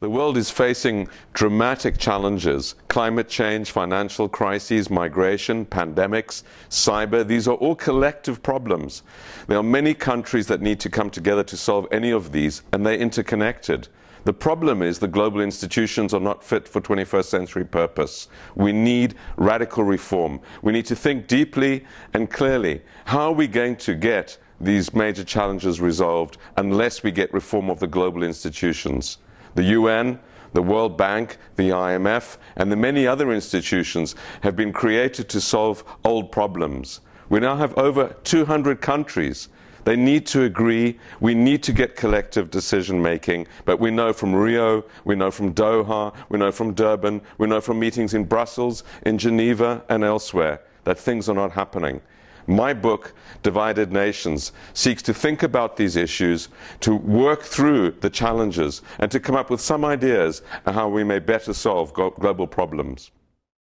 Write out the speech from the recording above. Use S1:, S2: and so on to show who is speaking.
S1: The world is facing dramatic challenges climate change, financial crises, migration, pandemics, cyber. These are all collective problems. There are many countries that need to come together to solve any of these, and they're interconnected. The problem is the global institutions are not fit for 21st century purpose. We need radical reform. We need to think deeply and clearly. How are we going to get these major challenges resolved unless we get reform of the global institutions? The UN, the World Bank, the IMF, and the many other institutions have been created to solve old problems. We now have over 200 countries. They need to agree. We need to get collective decision making. But we know from Rio, we know from Doha, we know from Durban, we know from meetings in Brussels, in Geneva, and elsewhere that things are not happening. My book, Divided Nations, seeks to think about these issues, to work through the challenges, and to come up with some ideas on how we may better solve global problems.